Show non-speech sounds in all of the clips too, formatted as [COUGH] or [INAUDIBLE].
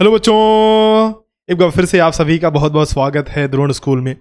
hello बच्चों एक बार फिर से आप सभी का बहुत बहुत स्वागत है द्रोण स्कूल में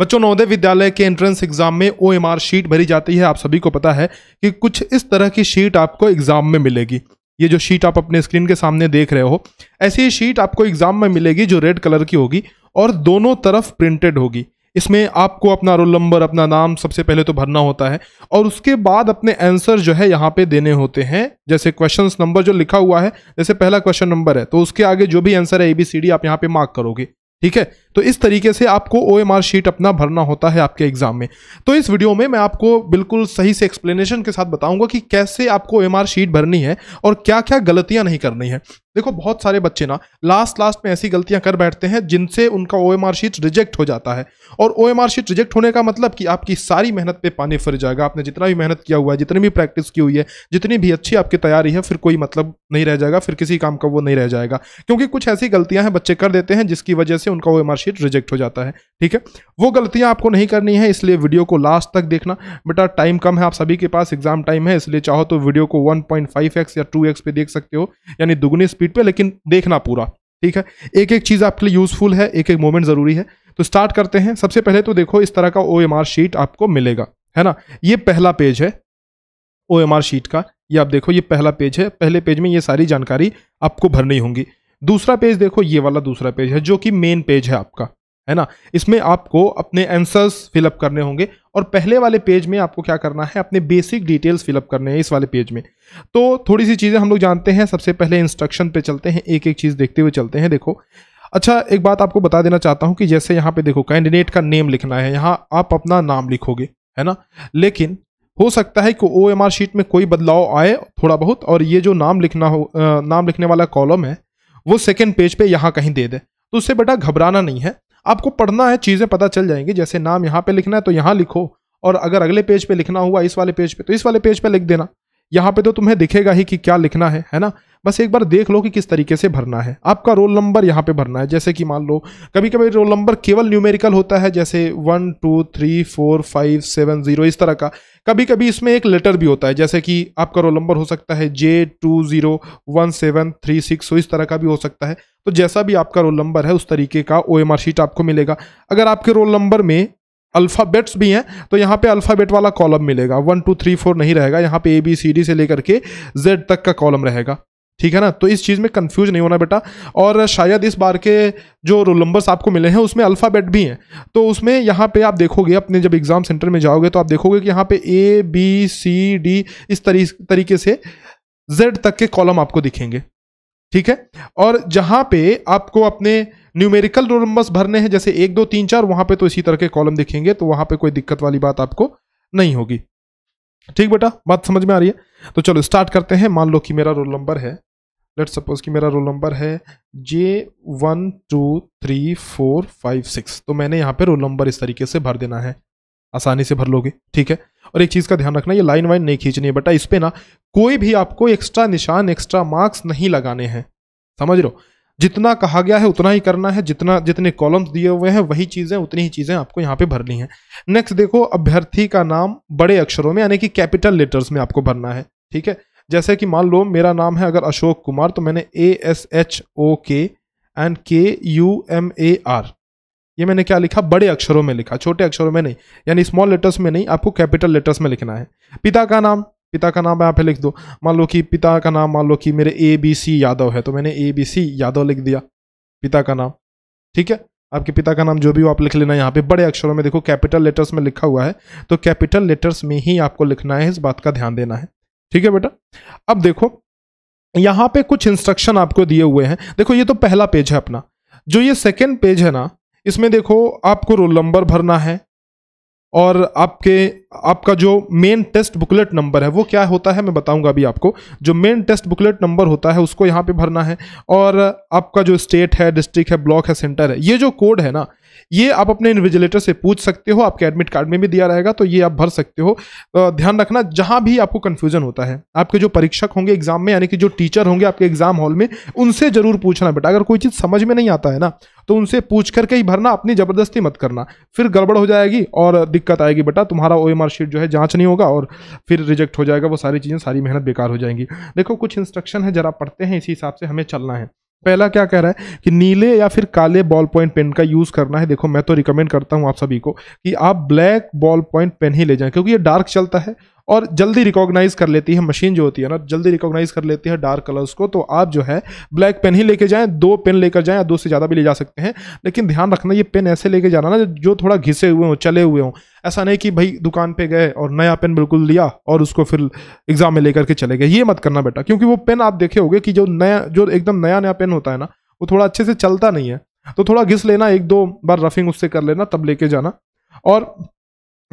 बच्चों नवोदय विद्यालय के एंट्रेंस एग्जाम में ओ एम आर शीट भरी जाती है आप सभी को पता है कि कुछ इस तरह की शीट आपको एग्जाम में मिलेगी ये जो शीट आप अपने स्क्रीन के सामने देख रहे हो ऐसी शीट आपको एग्जाम में मिलेगी जो रेड कलर की होगी और दोनों तरफ प्रिंटेड होगी इसमें आपको अपना रोल नंबर अपना नाम सबसे पहले तो भरना होता है और उसके बाद अपने आंसर जो है यहाँ पे देने होते हैं जैसे क्वेश्चन नंबर जो लिखा हुआ है जैसे पहला क्वेश्चन नंबर है तो उसके आगे जो भी आंसर है ए बी सी डी आप यहाँ पे मार्क करोगे ठीक है तो इस तरीके से आपको ओ एम आर शीट अपना भरना होता है आपके एग्जाम में तो इस वीडियो में मैं आपको बिल्कुल सही से एक्सप्लेनेशन के साथ बताऊंगा कि कैसे आपको ओ एम आर शीट भरनी है और क्या क्या गलतियां नहीं करनी है देखो बहुत सारे बच्चे ना लास्ट लास्ट में ऐसी गलतियां कर बैठते हैं जिनसे उनका ओ शीट रिजेक्ट हो जाता है और ओ शीट रिजेक्ट होने का मतलब कि आपकी सारी मेहनत पे पानी फिर जाएगा आपने जितना भी मेहनत किया हुआ है जितनी भी प्रैक्टिस की हुई है जितनी भी अच्छी आपकी तैयारी है फिर कोई मतलब नहीं रह जाएगा फिर किसी काम का वो नहीं रह जाएगा क्योंकि कुछ ऐसी गलतियां हैं बच्चे कर देते हैं जिसकी वजह से उनका ओ शीट रिजेक्ट हो जाता है ठीक है वो गलतियां आपको नहीं करनी है इसलिए वीडियो को लास्ट तक देखना बेटा टाइम कम है आप सभी के पास एग्जाम टाइम है इसलिए चाहो तो वीडियो को वन या टू पे देख सकते हो यानी दुगुनी स्पीड स्पीड पे लेकिन देखना पूरा ठीक है एक एक चीज़ आपके लिए यूजफुल है एक एक मोमेंट ज़रूरी है तो स्टार्ट करते हैं सबसे पहले तो देखो इस तरह का ओ शीट आपको मिलेगा है ना ये पहला पेज है ओ शीट का ये आप देखो ये पहला पेज है पहले पेज में ये सारी जानकारी आपको भरनी होंगी दूसरा पेज देखो ये वाला दूसरा पेज है जो कि मेन पेज है आपका है ना इसमें आपको अपने आंसर्स फिलअप करने होंगे और पहले वाले पेज में आपको क्या करना है अपने बेसिक डिटेल्स फिलअप करने हैं इस वाले पेज में तो थोड़ी सी चीज़ें हम लोग जानते हैं सबसे पहले इंस्ट्रक्शन पे चलते हैं एक एक चीज़ देखते हुए चलते हैं देखो अच्छा एक बात आपको बता देना चाहता हूँ कि जैसे यहाँ पे देखो कैंडिडेट का नेम लिखना है यहाँ आप अपना नाम लिखोगे है ना लेकिन हो सकता है कि ओ एम आर शीट में कोई बदलाव आए थोड़ा बहुत और ये जो नाम लिखना हो नाम लिखने वाला कॉलम है वो सेकेंड पेज पे यहाँ कहीं दे दे तो उससे बेटा घबराना नहीं है आपको पढ़ना है चीज़ें पता चल जाएंगी जैसे नाम यहाँ पर लिखना है तो यहाँ लिखो और अगर अगले पेज पे लिखना हुआ इस वाले पेज पे तो इस वाले पेज पे लिख देना यहाँ पे तो तुम्हें दिखेगा ही कि क्या लिखना है है ना बस एक बार देख लो कि किस तरीके से भरना है आपका रोल नंबर यहाँ पे भरना है जैसे कि मान लो कभी कभी रोल नंबर केवल न्यूमेरिकल होता है जैसे one two three four five seven zero इस तरह का कभी कभी इसमें एक लेटर भी होता है जैसे कि आपका रोल नंबर हो सकता है J two zero one seven three six तो इस तरह का भी हो सकता है तो जैसा भी आपका रोल नंबर है उस तरीके का ओ शीट आपको मिलेगा अगर आपके रोल नंबर में अल्फ़ाबेट्स भी हैं तो यहाँ पे अल्फ़ाबेट वाला कॉलम मिलेगा वन टू थ्री फोर नहीं रहेगा यहाँ पे ए बी सी डी से लेकर के जेड तक का कॉलम रहेगा ठीक है ना तो इस चीज़ में कंफ्यूज नहीं होना बेटा और शायद इस बार के जो रोल नंबर्स आपको मिले हैं उसमें अल्फ़ाबेट भी हैं तो उसमें यहाँ पे आप देखोगे अपने जब एग्ज़ाम सेंटर में जाओगे तो आप देखोगे कि यहाँ पे ए बी सी डी इस तरी, तरीके से जेड तक के कॉलम आपको दिखेंगे ठीक है और जहाँ पे आपको अपने न्यूमेरिकल नंबर्स भरने हैं जैसे एक दो तीन चार वहां पे तो इसी तरह के कॉलम दिखेंगे तो वहां पे कोई दिक्कत वाली बात आपको नहीं होगी ठीक बेटा बात समझ में आ रही है तो चलो स्टार्ट करते हैं मान लो कि मेरा रोल नंबर है लेट सपोज कि मेरा रोल नंबर है J one two three four five six तो मैंने यहाँ पे रोल नंबर इस तरीके से भर देना है आसानी से भर लोगे ठीक है और एक चीज़ का ध्यान रखना ये लाइन वाइन नहीं खींचनी है बेटा इस पर ना कोई भी आपको एक्स्ट्रा निशान एक्स्ट्रा मार्क्स नहीं लगाने हैं समझ लो जितना कहा गया है उतना ही करना है जितना जितने कॉलम्स दिए हुए हैं वही चीज़ें उतनी ही चीज़ें आपको यहाँ पे भरनी है नेक्स्ट देखो अभ्यर्थी का नाम बड़े अक्षरों में यानी कि कैपिटल लेटर्स में आपको भरना है ठीक है जैसे कि मान लो मेरा नाम है अगर अशोक कुमार तो मैंने ए एस एच ओ के एंड के यू एम ए आर ये मैंने क्या लिखा बड़े अक्षरों में लिखा छोटे अक्षरों में नहीं यानी स्मॉल लेटर्स में नहीं आपको कैपिटल लेटर्स में लिखना है पिता का नाम पिता का नाम यहाँ पे लिख दो मान लो कि पिता का नाम मान लो कि मेरे ए बी सी यादव है तो मैंने ए बी सी यादव लिख दिया पिता का नाम ठीक है आपके पिता का नाम जो भी हो आप लिख लेना यहाँ पे बड़े अक्षरों में देखो कैपिटल लेटर्स में लिखा हुआ है तो कैपिटल लेटर्स में ही आपको लिखना है इस बात का ध्यान देना है ठीक है बेटा अब देखो यहाँ पे कुछ इंस्ट्रक्शन आपको दिए हुए हैं देखो ये तो पहला पेज है अपना जो ये सेकेंड पेज है ना इसमें देखो आपको रोल नंबर भरना है और आपके आपका जो मेन टेस्ट बुकलेट नंबर है वो क्या होता है मैं बताऊंगा अभी आपको जो मेन टेस्ट बुकलेट नंबर होता है उसको यहाँ पे भरना है और आपका जो स्टेट है डिस्ट्रिक्ट है ब्लॉक है सेंटर है ये जो कोड है ना ये आप अपने इन्विजिलेटर से पूछ सकते हो आपके एडमिट कार्ड में भी दिया रहेगा तो ये आप भर सकते हो तो ध्यान रखना जहां भी आपको कन्फ्यूजन होता है आपके जो परीक्षक होंगे एग्जाम में यानी कि जो टीचर होंगे आपके एग्जाम हॉल में उनसे जरूर पूछना बेटा अगर कोई चीज़ समझ में नहीं आता है ना तो उनसे पूछ करके ही भरना अपनी ज़बरदस्ती मत करना फिर गड़बड़ हो जाएगी और दिक्कत आएगी बेटा तुम्हारा ओ शीट जो है जाँच नहीं होगा और फिर रिजेक्ट हो जाएगा वो सारी चीज़ें सारी मेहनत बेकार हो जाएंगी देखो कुछ इंस्ट्रक्शन है ज़रा पढ़ते हैं इसी हिसाब से हमें चलना है पहला क्या कह रहा है कि नीले या फिर काले बॉल पॉइंट पेन का यूज़ करना है देखो मैं तो रिकमेंड करता हूँ आप सभी को कि आप ब्लैक बॉल पॉइंट पेन ही ले जाएं क्योंकि ये डार्क चलता है और जल्दी रिकॉग्नाइज कर लेती है मशीन जो होती है ना जल्दी रिकॉग्नाइज कर लेती है डार्क कलर्स को तो आप जो है ब्लैक पेन ही लेके जाएं दो पेन लेकर जाएं या दो से ज़्यादा भी ले जा सकते हैं लेकिन ध्यान रखना ये पेन ऐसे लेके जाना ना जो थोड़ा घिसे हुए हों चले हुए हों ऐसा नहीं कि भाई दुकान पे गए और नया पेन बिल्कुल लिया और उसको फिर एग्ज़ाम में लेकर के चले गए ये मत करना बेटा क्योंकि वो पेन आप देखे होगे कि जो नया जो एकदम नया नया पेन होता है ना वो थोड़ा अच्छे से चलता नहीं है तो थोड़ा घिस लेना एक दो बार रफिंग उससे कर लेना तब लेके जाना और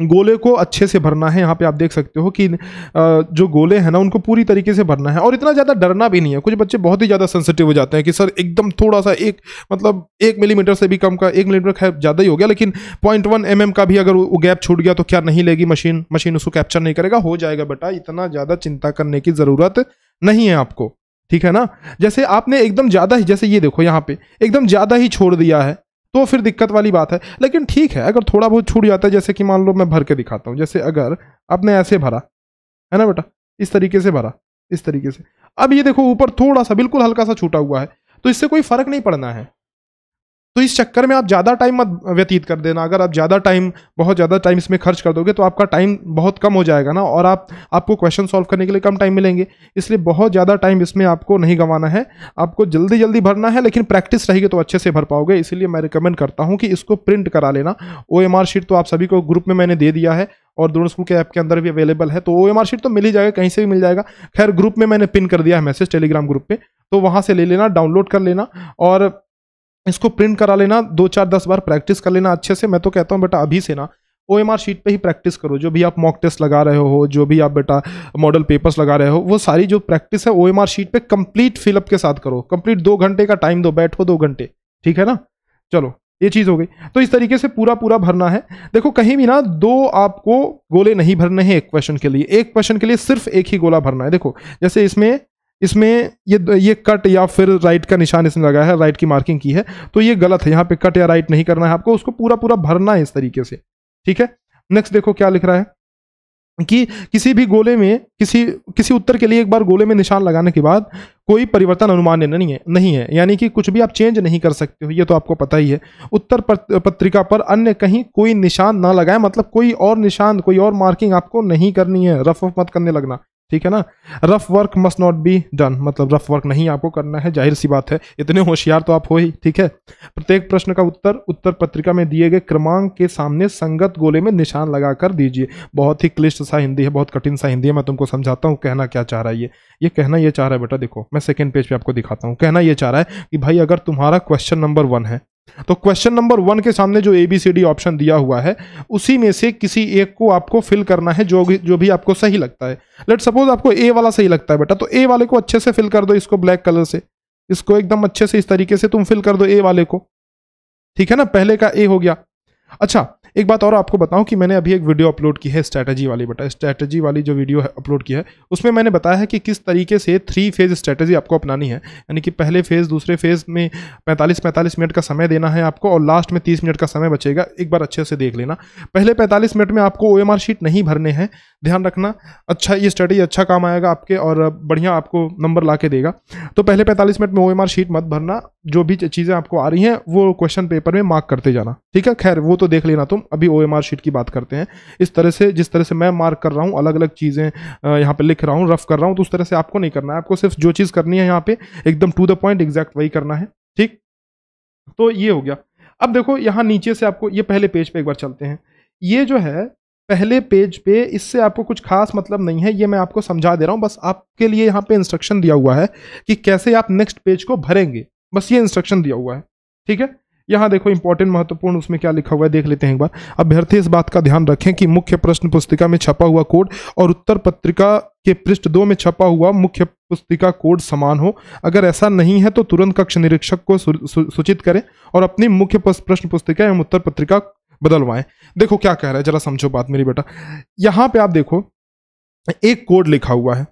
गोले को अच्छे से भरना है यहाँ पे आप देख सकते हो कि जो गोले हैं ना उनको पूरी तरीके से भरना है और इतना ज़्यादा डरना भी नहीं है कुछ बच्चे बहुत ही ज़्यादा सेंसिटिव हो जाते हैं कि सर एकदम थोड़ा सा एक मतलब एक मिलीमीटर से भी कम का एक मिलीमीटर खैर ज़्यादा ही हो गया लेकिन पॉइंट वन एम mm का भी अगर वो गैप छूट गया तो क्या नहीं लेगी मशीन मशीन उसको कैप्चर नहीं करेगा हो जाएगा बेटा इतना ज़्यादा चिंता करने की ज़रूरत नहीं है आपको ठीक है ना जैसे आपने एकदम ज़्यादा ही जैसे ये देखो यहाँ पे एकदम ज़्यादा ही छोड़ दिया है तो फिर दिक्कत वाली बात है लेकिन ठीक है अगर थोड़ा बहुत छूट जाता है जैसे कि मान लो मैं भर के दिखाता हूँ जैसे अगर आपने ऐसे भरा है ना बेटा इस तरीके से भरा इस तरीके से अब ये देखो ऊपर थोड़ा सा बिल्कुल हल्का सा छूटा हुआ है तो इससे कोई फर्क नहीं पड़ना है तो इस चक्कर में आप ज़्यादा टाइम मत व्यतीत कर देना अगर आप ज़्यादा टाइम बहुत ज़्यादा टाइम इसमें खर्च कर दोगे तो आपका टाइम बहुत कम हो जाएगा ना और आप आपको क्वेश्चन सॉल्व करने के लिए कम टाइम मिलेंगे इसलिए बहुत ज़्यादा टाइम इसमें आपको नहीं गंवाना है आपको जल्दी जल्दी भरना है लेकिन प्रैक्टिस रहेगी तो अच्छे से भर पाओगे इसीलिए मैं रिकमेंड करता हूँ कि इसको प्रिंट करा लेना ओ शीट तो आप सभी को ग्रुप में मैंने दे दिया है और दोनों स्कूल के ऐप के अंदर भी अवेलेबल है तो ओ एम शीट तो मिल ही जाएगा कहीं से भी मिल जाएगा खैर ग्रुप में मैंने पिन कर दिया है मैसेज टेलीग्राम ग्रुप पर तो वहाँ से ले लेना डाउनलोड कर लेना और इसको प्रिंट करा लेना दो चार दस बार प्रैक्टिस कर लेना अच्छे से मैं तो कहता हूँ बेटा अभी से ना ओ एम आर शीट पर ही प्रैक्टिस करो जो भी आप मॉक टेस्ट लगा रहे हो जो भी आप बेटा मॉडल पेपर्स लगा रहे हो वो सारी जो प्रैक्टिस है ओ एम आर शीट पर कंप्लीट फिलअप के साथ करो कंप्लीट दो घंटे का टाइम दो बैठो दो घंटे ठीक है ना चलो ये चीज़ हो गई तो इस तरीके से पूरा पूरा भरना है देखो कहीं भी ना दो आपको गोले नहीं भरने हैं एक क्वेश्चन के लिए एक क्वेश्चन के लिए सिर्फ एक ही गोला भरना है देखो जैसे इसमें इसमें ये ये कट या फिर राइट का निशान इसने लगाया है राइट की मार्किंग की है तो ये गलत है यहाँ पे कट या राइट नहीं करना है आपको उसको पूरा पूरा भरना है इस तरीके से ठीक है नेक्स्ट देखो क्या लिख रहा है कि किसी भी गोले में किसी किसी उत्तर के लिए एक बार गोले में निशान लगाने के बाद कोई परिवर्तन अनुमान नहीं है नहीं है यानी कि कुछ भी आप चेंज नहीं कर सकते हो ये तो आपको पता ही है उत्तर पत्रिका पर अन्य कहीं कोई निशान ना लगाएं मतलब कोई और निशान कोई और मार्किंग आपको नहीं करनी है रफ मत करने लगना ठीक है ना rough work must not be done मतलब रफ वर्क नहीं आपको करना है जाहिर सी बात है इतने होशियार तो आप हो ही ठीक है प्रत्येक प्रश्न का उत्तर उत्तर पत्रिका में दिए गए क्रमांक के सामने संगत गोले में निशान लगा कर दीजिए बहुत ही क्लिष्ट सा हिंदी है बहुत कठिन सा हिंदी है मैं तुमको समझाता हूँ कहना क्या चाह रहा है ये ये कहना यह चाह रहा है बेटा देखो मैं सेकेंड पेज पर पे आपको दिखाता हूँ कहना ये चाह रहा है कि भाई अगर तुम्हारा क्वेश्चन नंबर वन है तो क्वेश्चन नंबर वन के सामने जो एबीसीडी ऑप्शन दिया हुआ है उसी में से किसी एक को आपको फिल करना है जो जो भी आपको सही लगता है लेट सपोज आपको ए वाला सही लगता है बेटा तो ए वाले को अच्छे से फिल कर दो इसको ब्लैक कलर से इसको एकदम अच्छे से इस तरीके से तुम फिल कर दो ए वाले को ठीक है ना पहले का ए हो गया अच्छा एक बात और आपको बताऊं कि मैंने अभी एक वीडियो अपलोड की है स्ट्रैटेजी वाली बेटा स्ट्रैटेजी वाली जो वीडियो है अपलोड की है उसमें मैंने बताया है कि किस तरीके से थ्री फेज़ स्ट्रैटेजी आपको अपनानी है यानी कि पहले फेज़ दूसरे फेज़ में 45-45 मिनट का समय देना है आपको और लास्ट में 30 मिनट का समय बचेगा एक बार अच्छे से देख लेना पहले पैंतालीस मिनट में आपको ओ शीट नहीं भरने हैं ध्यान रखना अच्छा ये स्ट्रैटेजी अच्छा काम आएगा आपके और बढ़िया आपको नंबर ला देगा तो पहले पैंतालीस मिनट में ओ शीट मत भरना जो भी चीज़ें आपको आ रही हैं वो क्वेश्चन पेपर में मार्क करते जाना ठीक है खैर वो तो देख लेना तुम अभी ओ शीट की बात करते हैं इस तरह से जिस तरह से मैं मार्क कर रहा हूँ अलग अलग चीज़ें यहाँ पर लिख रहा हूँ रफ कर रहा हूँ तो उस तरह से आपको नहीं करना है आपको सिर्फ जो चीज़ करनी है यहाँ पे एकदम टू द पॉइंट एग्जैक्ट वही करना है ठीक तो ये हो गया अब देखो यहाँ नीचे से आपको ये पहले पेज पे एक बार चलते हैं ये जो है पहले पेज पे इससे आपको कुछ खास मतलब नहीं है ये मैं आपको समझा दे रहा हूँ बस आपके लिए यहाँ पे इंस्ट्रक्शन दिया हुआ है कि कैसे आप नेक्स्ट पेज को भरेंगे बस ये इंस्ट्रक्शन दिया हुआ है ठीक है यहाँ देखो इंपॉर्टेंट महत्वपूर्ण उसमें क्या लिखा हुआ है देख लेते हैं एक बार अभ्यर्थी इस बात का ध्यान रखें कि मुख्य प्रश्न पुस्तिका में छपा हुआ कोड और उत्तर पत्रिका के पृष्ठ दो में छपा हुआ मुख्य पुस्तिका कोड समान हो अगर ऐसा नहीं है तो तुरंत कक्ष निरीक्षक को सूचित करें और अपनी मुख्य प्रश्न पुस्तिका एवं उत्तर पत्रिका बदलवाएं देखो क्या कह रहा है जरा समझो बात मेरी बेटा यहाँ पे आप देखो एक कोड लिखा हुआ है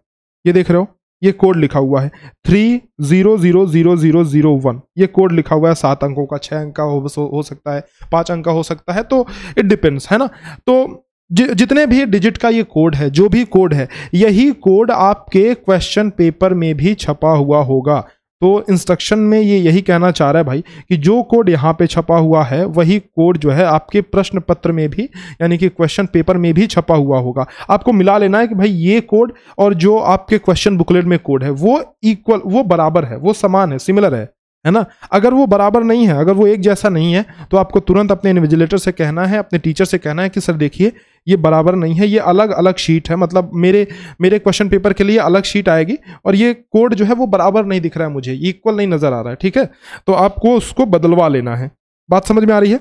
ये देख रहे हो ये कोड लिखा हुआ है three zero zero zero zero zero one ये कोड लिखा हुआ है सात अंकों का छः अंक का हो, हो सकता है पाँच अंक का हो सकता है तो इट डिपेंड्स है ना तो जि, जितने भी डिजिट का ये कोड है जो भी कोड है यही कोड आपके क्वेश्चन पेपर में भी छपा हुआ होगा तो इंस्ट्रक्शन में ये यही कहना चाह रहा है भाई कि जो कोड यहाँ पे छपा हुआ है वही कोड जो है आपके प्रश्न पत्र में भी यानी कि क्वेश्चन पेपर में भी छपा हुआ होगा आपको मिला लेना है कि भाई ये कोड और जो आपके क्वेश्चन बुकलेट में कोड है वो इक्वल वो बराबर है वो समान है सिमिलर है है ना अगर वो बराबर नहीं है अगर वो एक जैसा नहीं है तो आपको तुरंत अपने इन्विजिलेटर से कहना है अपने टीचर से कहना है कि सर देखिए ये बराबर नहीं है ये अलग अलग शीट है मतलब मेरे मेरे क्वेश्चन पेपर के लिए अलग शीट आएगी और ये कोड जो है वो बराबर नहीं दिख रहा है मुझे इक्वल नहीं नज़र आ रहा है ठीक है तो आपको उसको बदलवा लेना है बात समझ में आ रही है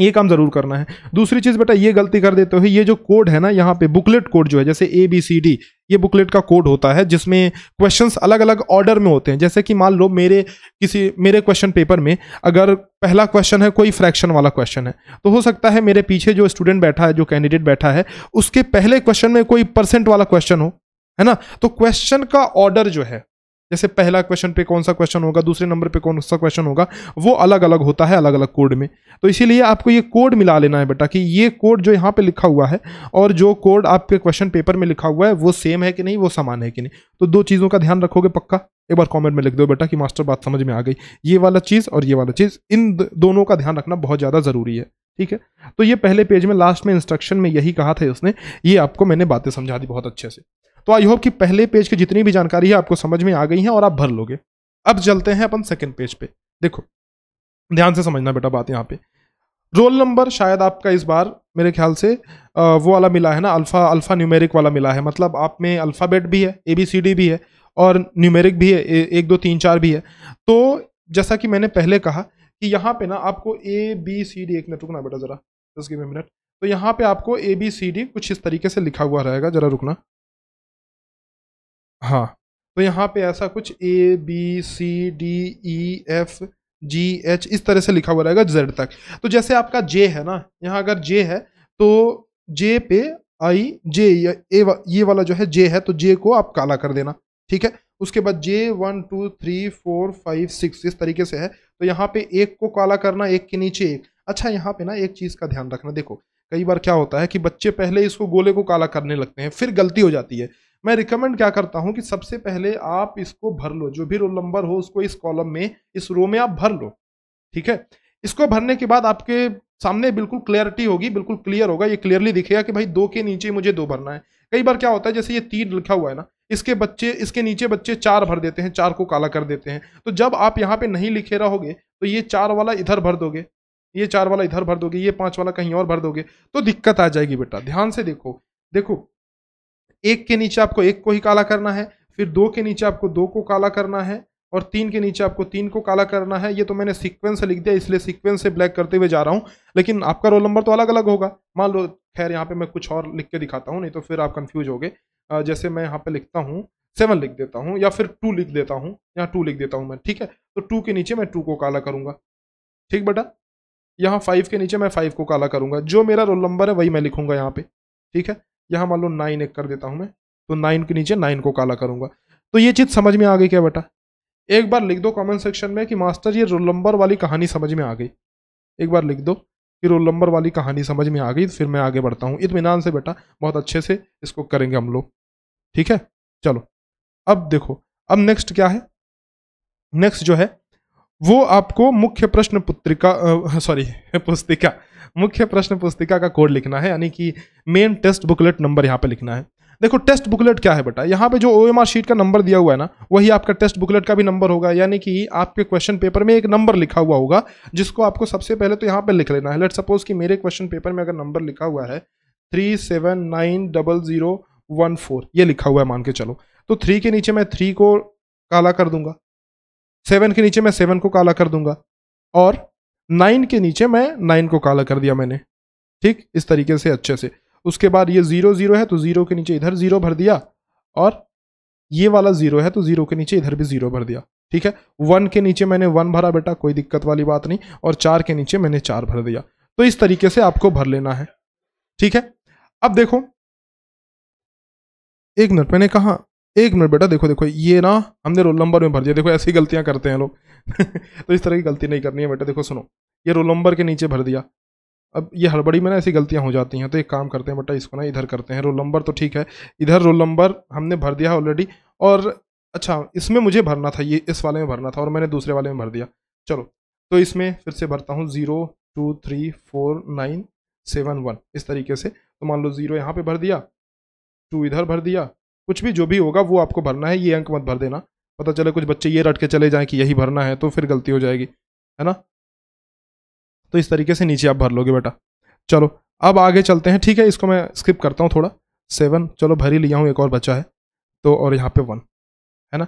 ये काम जरूर करना है दूसरी चीज़ बेटा ये गलती कर देते हो ये जो कोड है ना यहाँ पे बुकलेट कोड जो है जैसे ए बी सी डी ये बुकलेट का कोड होता है जिसमें क्वेश्चंस अलग अलग ऑर्डर में होते हैं जैसे कि मान लो मेरे किसी मेरे क्वेश्चन पेपर में अगर पहला क्वेश्चन है कोई फ्रैक्शन वाला क्वेश्चन है तो हो सकता है मेरे पीछे जो स्टूडेंट बैठा है जो कैंडिडेट बैठा है उसके पहले क्वेश्चन में कोई परसेंट वाला क्वेश्चन हो है ना तो क्वेश्चन का ऑर्डर जो है जैसे पहला क्वेश्चन पे कौन सा क्वेश्चन होगा दूसरे नंबर पे कौन सा क्वेश्चन होगा वो अलग अलग होता है अलग अलग कोड में तो इसीलिए आपको ये कोड मिला लेना है बेटा कि ये कोड जो यहाँ पे लिखा हुआ है और जो कोड आपके क्वेश्चन पेपर में लिखा हुआ है वो सेम है कि नहीं वो समान है कि नहीं तो दो चीज़ों का ध्यान रखोगे पक्का एक बार कॉमेंट में लिख दो बेटा कि मास्टर बात समझ में आ गई ये वाला चीज़ और ये वाला चीज़ इन दोनों का ध्यान रखना बहुत ज़्यादा ज़रूरी है ठीक है तो ये पहले पेज में लास्ट में इंस्ट्रक्शन में यही कहा था उसने ये आपको मैंने बातें समझा दी बहुत अच्छे से तो आई होप कि पहले पेज की जितनी भी जानकारी है आपको समझ में आ गई है और आप भर लोगे अब चलते हैं अपन सेकेंड पेज पे देखो ध्यान से समझना बेटा बात यहाँ पे रोल नंबर शायद आपका इस बार मेरे ख्याल से वो वाला मिला है ना अल्फ़ा अल्फ़ा न्यूमेरिक वाला मिला है मतलब आप में अल्फ़ाबेट भी है ए बी सी डी भी है और न्यूमेरिक भी है ए, एक दो तीन चार भी है तो जैसा कि मैंने पहले कहा कि यहाँ पे ना आपको ए बी सी डी एक मिनट रुकना बेटा ज़रा दस गिवे मिनट तो यहाँ पे आपको ए बी सी डी कुछ इस तरीके से लिखा हुआ रहेगा ज़रा रुकना हाँ तो यहाँ पे ऐसा कुछ A B C D E F G H इस तरह से लिखा हुआ रहेगा जेड तक तो जैसे आपका जे है ना यहाँ अगर जे है तो जे पे आई जे ए ये वाला जो है जे है तो जे को आप काला कर देना ठीक है उसके बाद J one two three four five six इस तरीके से है तो यहाँ पे एक को काला करना एक के नीचे एक अच्छा यहाँ पे ना एक चीज़ का ध्यान रखना देखो कई बार क्या होता है कि बच्चे पहले इसको गोले को काला करने लगते हैं फिर गलती हो जाती है मैं रिकमेंड क्या करता हूं कि सबसे पहले आप इसको भर लो जो भी रोल नंबर हो उसको इस कॉलम में इस रो में आप भर लो ठीक है इसको भरने के बाद आपके सामने बिल्कुल क्लियरिटी होगी बिल्कुल क्लियर होगा ये क्लियरली दिखेगा कि भाई दो के नीचे मुझे दो भरना है कई बार क्या होता है जैसे ये तीन लिखा हुआ है ना इसके बच्चे इसके नीचे बच्चे चार भर देते हैं चार को काला कर देते हैं तो जब आप यहाँ पे नहीं लिखे रहोगे तो ये चार वाला इधर भर दोगे ये चार वाला इधर भर दोगे ये पांच वाला कहीं और भर दोगे तो दिक्कत आ जाएगी बेटा ध्यान से देखो देखो एक के नीचे आपको एक को ही काला करना है फिर दो के नीचे आपको दो को काला करना है और तीन के नीचे आपको तीन को काला करना है ये तो मैंने सीक्वेंस से लिख दिया इसलिए सीक्वेंस से ब्लैक करते हुए जा रहा हूँ लेकिन आपका रोल नंबर तो अलग अलग होगा मान लो खैर यहाँ पे मैं कुछ और लिख के दिखाता हूँ नहीं तो फिर आप कंफ्यूज हो गए जैसे मैं यहाँ पे लिखता हूँ सेवन लिख देता हूँ या फिर टू लिख देता हूँ यहाँ टू लिख देता हूँ मैं ठीक है तो टू के नीचे मैं टू को काला करूँगा ठीक बेटा यहाँ फाइव के नीचे मैं फाइव को काला करूँगा जो मेरा रोल नंबर है वही मैं लिखूँगा यहाँ पे ठीक है यहाँ मान लो नाइन एक कर देता हूँ मैं तो नाइन के नीचे नाइन को काला करूँगा तो ये चीज़ समझ में आ गई क्या बेटा एक बार लिख दो कमेंट सेक्शन में कि मास्टर ये रोल नंबर वाली कहानी समझ में आ गई एक बार लिख दो कि रोल नंबर वाली कहानी समझ में आ गई फिर मैं आगे बढ़ता हूँ इतमान से बेटा बहुत अच्छे से इसको करेंगे हम लोग ठीक है चलो अब देखो अब नेक्स्ट क्या है नेक्स्ट जो है वो आपको मुख्य प्रश्न पुत्रिका सॉरी [LAUGHS] पुस्तिका मुख्य प्रश्न पुस्तिका का कोड लिखना है यानी कि मेन टेस्ट बुकलेट नंबर यहाँ पे लिखना है देखो टेस्ट बुकलेट क्या है बेटा यहाँ पे जो ओ शीट का नंबर दिया हुआ है ना वही आपका टेस्ट बुकलेट का भी नंबर होगा यानी कि आपके क्वेश्चन पेपर में एक नंबर लिखा हुआ होगा जिसको आपको सबसे पहले तो यहाँ पे लिख लेना है लेट सपोज कि मेरे क्वेश्चन पेपर में अगर नंबर लिखा हुआ है three seven nine double zero one four ये लिखा हुआ है मान के चलो तो थ्री के नीचे मैं थ्री को काला कर दूंगा सेवन के नीचे मैं सेवन को काला कर दूंगा और नाइन के नीचे मैं नाइन को काला कर दिया मैंने ठीक इस तरीके से अच्छे से उसके बाद ये ज़ीरो ज़ीरो है तो ज़ीरो के नीचे इधर ज़ीरो भर दिया और ये वाला ज़ीरो है तो ज़ीरो के नीचे इधर भी ज़ीरो भर दिया ठीक है वन के नीचे मैंने वन भरा बेटा कोई दिक्कत वाली बात नहीं और चार के नीचे मैंने चार भर दिया तो इस तरीके से आपको भर लेना है ठीक है अब देखो एक मिनट मैंने कहा एक मिनट बेटा देखो देखो ये ना हमने रोल नंबर में भर दिया देखो ऐसी गलतियाँ करते हैं लोग [LAUGHS] तो इस तरह की गलती नहीं करनी है बेटा देखो सुनो ये रोल नंबर के नीचे भर दिया अब ये हड़बड़ी में ना ऐसी गलतियाँ हो जाती हैं तो एक काम करते हैं बेटा इसको ना इधर करते हैं रोल नंबर तो ठीक है इधर रोल नंबर हमने भर दिया ऑलरेडी और अच्छा इसमें मुझे भरना था ये इस वाले में भरना था और मैंने दूसरे वाले में भर दिया चलो तो इसमें फिर से भरता हूँ zero two three four nine seven one इस तरीके से तो मान लो ज़ीरो यहाँ पर भर दिया टू इधर भर दिया कुछ भी जो भी होगा वो आपको भरना है ये अंक मत भर देना पता चले कुछ बच्चे ये रट के चले जाएं कि यही भरना है तो फिर गलती हो जाएगी है ना तो इस तरीके से नीचे आप भर लोगे बेटा चलो अब आगे चलते हैं ठीक है इसको मैं स्किप करता हूँ थोड़ा सेवन चलो भर ही लिया हूँ एक और बच्चा है तो और यहाँ पे वन है ना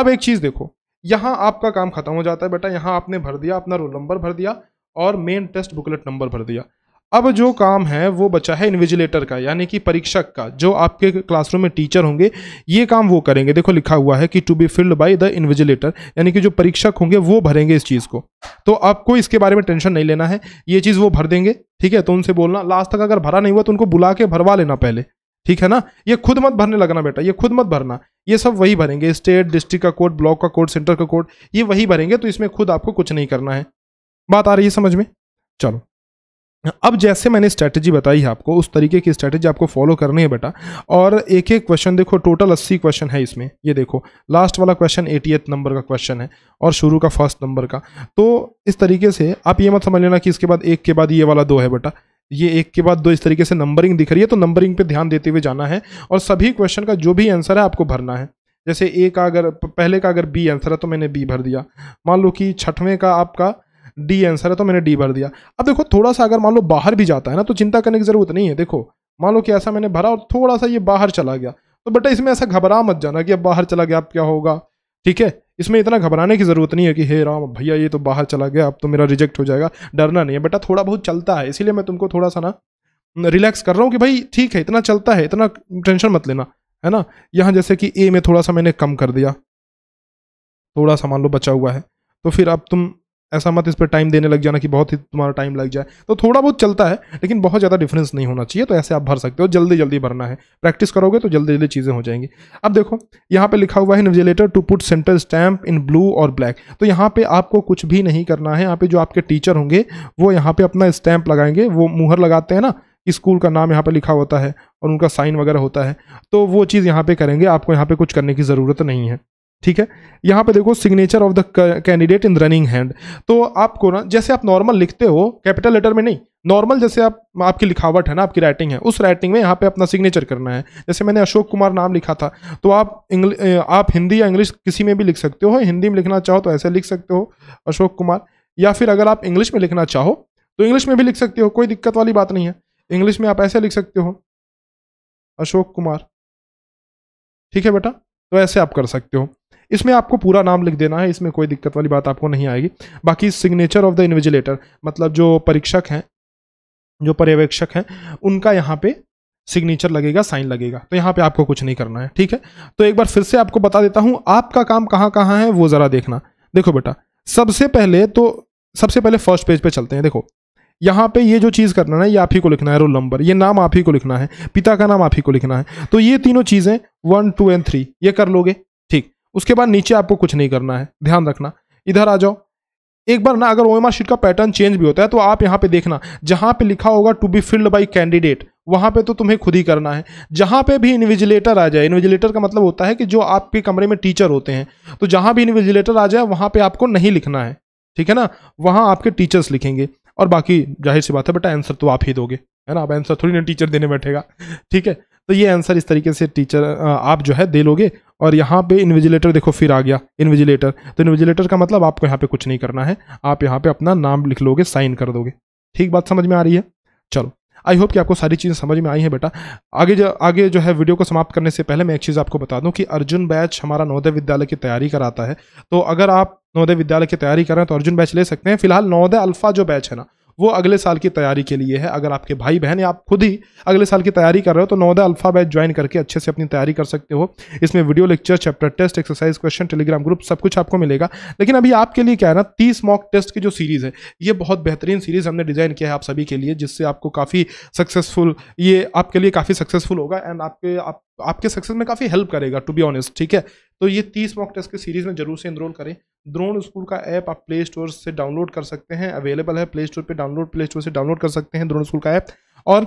अब एक चीज़ देखो यहाँ आपका काम खत्म हो जाता है बेटा यहाँ आपने भर दिया अपना रोल नंबर भर दिया और मेन टेस्ट बुकलेट नंबर भर दिया अब जो काम है वो बचा है इन्विजिलेटर का यानी कि परीक्षक का जो आपके क्लासरूम में टीचर होंगे ये काम वो करेंगे देखो लिखा हुआ है कि to be filled by the invigilator यानी कि जो परीक्षक होंगे वो भरेंगे इस चीज़ को तो आपको इसके बारे में टेंशन नहीं लेना है ये चीज़ वो भर देंगे ठीक है तो उनसे बोलना लास्ट तक अगर भरा नहीं हुआ तो उनको बुला के भरवा लेना पहले ठीक है ना ये खुद मत भरने लगना बेटा ये खुद मत भरना ये सब वही भरेंगे स्टेट डिस्ट्रिक्ट का कोर्ट ब्लॉक का कोर्ट सेंटर का कोर्ट ये वही भरेंगे तो इसमें खुद आपको कुछ नहीं करना है बात आ रही है समझ में चलो अब जैसे मैंने स्ट्रैटेजी बताई है आपको उस तरीके की स्ट्रैटेजी आपको फॉलो करनी है बेटा और एक एक क्वेश्चन देखो टोटल अस्सी क्वेश्चन है इसमें ये देखो लास्ट वाला क्वेश्चन एटी नंबर का क्वेश्चन है और शुरू का फर्स्ट नंबर का तो इस तरीके से आप ये मत समझ लेना कि इसके बाद एक के बाद ये वाला दो है बेटा ये एक के बाद दो इस तरीके से नंबरिंग दिख रही है तो नंबरिंग पर ध्यान देते हुए जाना है और सभी क्वेश्चन का जो भी आंसर है आपको भरना है जैसे ए का अगर पहले का अगर बी आंसर है तो मैंने बी भर दिया मान लो कि छठवें का आपका डी आंसर है तो मैंने डी भर दिया अब देखो थोड़ा सा अगर मान लो बाहर भी जाता है ना तो चिंता करने की ज़रूरत नहीं है देखो मान लो कि ऐसा मैंने भरा और थोड़ा सा ये बाहर चला गया तो बेटा इसमें ऐसा घबरा मत जाना कि अब बाहर चला गया अब क्या होगा ठीक है इसमें इतना घबराने की ज़रूरत नहीं है कि हे राम भैया ये तो बाहर चला गया अब तो मेरा रिजेक्ट हो जाएगा डरना नहीं है बेटा थोड़ा बहुत चलता है इसीलिए मैं तुमको थोड़ा सा ना रिलैक्स कर रहा हूँ कि भाई ठीक है इतना चलता है इतना टेंशन मत लेना है ना यहाँ जैसे कि ए में थोड़ा सा मैंने कम कर दिया थोड़ा सा मान लो बचा हुआ है तो फिर अब तुम ऐसा मत इस पर टाइम देने लग जाना कि बहुत ही तुम्हारा टाइम लग जाए तो थोड़ा बहुत चलता है लेकिन बहुत ज़्यादा डिफरेंस नहीं होना चाहिए तो ऐसे आप भर सकते हो जल्दी जल्दी भरना है प्रैक्टिस करोगे तो जल्दी जल्दी चीज़ें हो जाएंगी अब देखो यहाँ पे लिखा हुआ है invigilator to put centre stamp in blue और ब्लैक तो यहाँ पर आपको कुछ भी नहीं करना है यहाँ पर जो आपके टीचर होंगे वो यहाँ पर अपना स्टैम्प लगाएंगे वो मुहर लगाते हैं ना स्कूल का नाम यहाँ पर लिखा होता है और उनका साइन वगैरह होता है तो वो चीज़ यहाँ पर करेंगे आपको यहाँ पर कुछ करने की ज़रूरत नहीं है ठीक है यहाँ पे देखो signature of the candidate in running hand तो आपको ना जैसे आप नॉर्मल लिखते हो कैपिटल लेटर में नहीं नॉर्मल जैसे आप आपकी लिखावट है ना आपकी राइटिंग है उस राइटिंग में यहाँ पे अपना सिग्नेचर करना है जैसे मैंने अशोक कुमार नाम लिखा था तो आप आप हिंदी या इंग्लिश किसी में भी लिख सकते हो हिंदी में लिखना चाहो तो ऐसे लिख सकते हो अशोक कुमार या फिर अगर आप इंग्लिश में लिखना चाहो तो इंग्लिश में भी लिख सकते हो कोई दिक्कत वाली बात नहीं है इंग्लिश में आप ऐसे लिख सकते हो अशोक कुमार ठीक है बेटा तो ऐसे आप कर सकते हो इसमें आपको पूरा नाम लिख देना है इसमें कोई दिक्कत वाली बात आपको नहीं आएगी बाकी सिग्नेचर ऑफ द इन्विजिलेटर मतलब जो परीक्षक हैं जो पर्यवेक्षक हैं उनका यहाँ पे सिग्नेचर लगेगा साइन लगेगा तो यहाँ पे आपको कुछ नहीं करना है ठीक है तो एक बार फिर से आपको बता देता हूँ आपका काम कहाँ कहाँ है वो ज़रा देखना देखो बेटा सबसे पहले तो सबसे पहले फर्स्ट पेज पे चलते हैं देखो यहाँ पे ये जो चीज़ करना है ये आप ही को लिखना है रोल नंबर ये नाम आप ही को लिखना है पिता का नाम आप ही को लिखना है तो ये तीनों चीज़ें वन टू एंड थ्री ये कर लोगे उसके बाद नीचे आपको कुछ नहीं करना है ध्यान रखना इधर आ जाओ एक बार ना अगर ओ शीट का पैटर्न चेंज भी होता है तो आप यहाँ पे देखना जहाँ पे लिखा होगा to be filled by candidate वहाँ पे तो तुम्हें खुद ही करना है जहाँ पे भी इन्विजिलेटर आ जाए इन्विजिलेटर का मतलब होता है कि जो आपके कमरे में टीचर होते हैं तो जहाँ भी इन्विजिलेटर आ जाए वहाँ पर आपको नहीं लिखना है ठीक है ना वहाँ आपके टीचर्स लिखेंगे और बाकी जाहिर सी बात है बेटा आंसर तो आप ही दोगे है ना आप आंसर थोड़ी ना टीचर देने बैठेगा ठीक है तो ये आंसर इस तरीके से टीचर आप जो है दे लोगे और यहाँ पे इन्विजिलेटर देखो फिर आ गया इन्विजिलेटर तो इन्विजिलेटर का मतलब आपको यहाँ पे कुछ नहीं करना है आप यहाँ पे अपना नाम लिख लोगे साइन कर दोगे ठीक बात समझ में आ रही है चलो आई होप कि आपको सारी चीज़ें समझ में आई हैं बेटा आगे जो आगे जो है वीडियो को समाप्त करने से पहले मैं एक चीज़ आपको बता दूं कि अर्जुन बैच हमारा नवोदय विद्यालय की तैयारी कराता है तो अगर आप नवोदय विद्यालय की तैयारी कर रहे हैं तो अर्जुन बैच ले सकते हैं फिलहाल नवोदय अल्फा जो बैच है ना वो अगले साल की तैयारी के लिए है अगर आपके भाई बहन या आप खुद ही अगले साल की तैयारी कर रहे हो तो नवोदय अल्फा बैच ज्वाइन करके अच्छे से अपनी तैयारी कर सकते हो इसमें video lecture chapter test exercise question Telegram group सब कुछ आपको मिलेगा लेकिन अभी आपके लिए क्या है ना तीस मॉक टेस्ट की जो सीरीज़ है ये बहुत बेहतरीन सीरीज़ हमने डिज़ाइन किया है आप सभी के लिए जिससे आपको काफ़ी सक्सेसफुल ये आपके लिए काफ़ी सक्सेसफुल होगा एंड आपके आप आपके सक्सेस में काफ़ी हेल्प करेगा टू बी ऑनेस्ट ठीक है तो ये तीस मॉक टेस्ट की सीरीज़ में जरूर से इनरोल करें द्रोण स्कूल का ऐप आप प्ले स्टोर से डाउनलोड कर सकते हैं अवेलेबल है प्ले स्टोर पर डाउनलोड प्ले स्टोर से डाउनलोड कर सकते हैं द्रोण स्कूल का ऐप और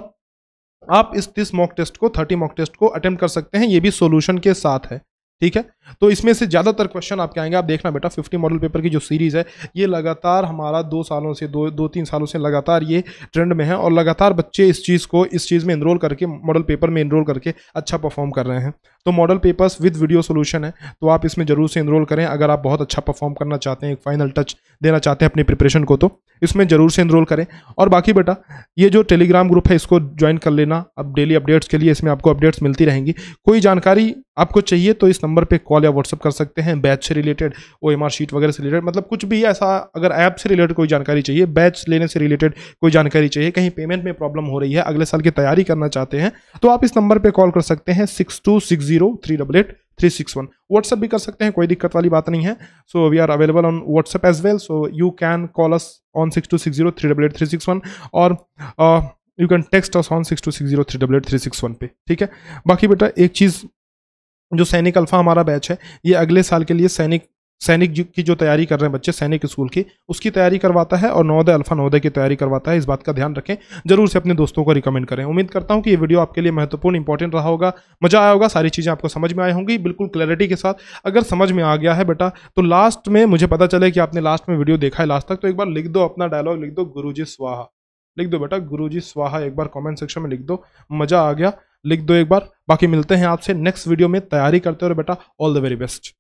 आप इस तीस मॉक टेस्ट को थर्टी मॉक टेस्ट को अटेम्प्ट कर सकते हैं ये भी सोल्यूशन के साथ है ठीक है तो इसमें से ज़्यादातर क्वेश्चन आपके आएंगे आप देखना बेटा फिफ्टी मॉडल पेपर की जो सीरीज़ है ये लगातार हमारा दो सालों से दो दो तीन सालों से लगातार ये ट्रेंड में है और लगातार बच्चे इस चीज़ को इस चीज़ में इनरोल करके मॉडल पेपर में इनरोल करके अच्छा परफॉर्म कर रहे हैं तो model papers with video solution है तो आप इसमें ज़रूर से इनरोल करें अगर आप बहुत अच्छा परफॉर्म करना चाहते हैं एक फाइनल टच देना चाहते हैं अपनी प्रिपरेशन को तो इसमें ज़रूर से इनरोल करें और बाकी बेटा ये जो टेलीग्राम ग्रुप है इसको ज्वाइन कर लेना अब डेली अपडेट्स के लिए इसमें आपको अपडेट्स मिलती रहेंगी कोई जानकारी आपको चाहिए तो इस नंबर पे कॉल या व्हाट्सअप कर सकते हैं बैच से related O M R sheet वगैरह से रिलेटेड मतलब कुछ भी ऐसा अगर ऐप से रिलेटेड कोई जानकारी चाहिए बैच लेने से रिलेटेड कोई जानकारी चाहिए कहीं पेमेंट में प्रॉब्लम हो रही है अगले साल की तैयारी करना चाहते हैं तो आप इस नंबर पर कॉल कर सकते हैं six two six zero three double eight three six one WhatsApp भी कर सकते हैं कोई दिक्कत वाली बात नहीं है so we are available on WhatsApp as well so you can call us on six two six zero three double eight three six one और you can text us on six two six zero three double eight three six one पे ठीक है बाकी बेटा एक चीज़ जो सैनिक alpha हमारा बैच है ये अगले साल के लिए सैनिक सैनिक की जो तैयारी कर रहे हैं बच्चे सैनिक स्कूल की उसकी तैयारी करवाता है और नवोदय अल्फा नवोदय की तैयारी करवाता है इस बात का ध्यान रखें जरूर से अपने दोस्तों को रिकमेंड करें उम्मीद करता हूं कि ये वीडियो आपके लिए महत्वपूर्ण इंपॉर्टेंट रहा होगा मजा आया होगा सारी चीज़ें आपको समझ में आई होंगी बिल्कुल क्लैरिटी के साथ अगर समझ में आ गया है बेटा तो लास्ट में मुझे पता चले कि आपने लास्ट में वीडियो देखा है लास्ट तक तो एक बार लिख दो अपना डायलॉग लिख दो गुरु स्वाहा लिख दो बेटा गुरु स्वाहा एक बार कॉमेंट सेक्शन में लिख दो मजा आ गया लिख दो एक बार बाकी मिलते हैं आपसे नेक्स्ट वीडियो में तैयारी करते रहो बेटा ऑल द वेरी बेस्ट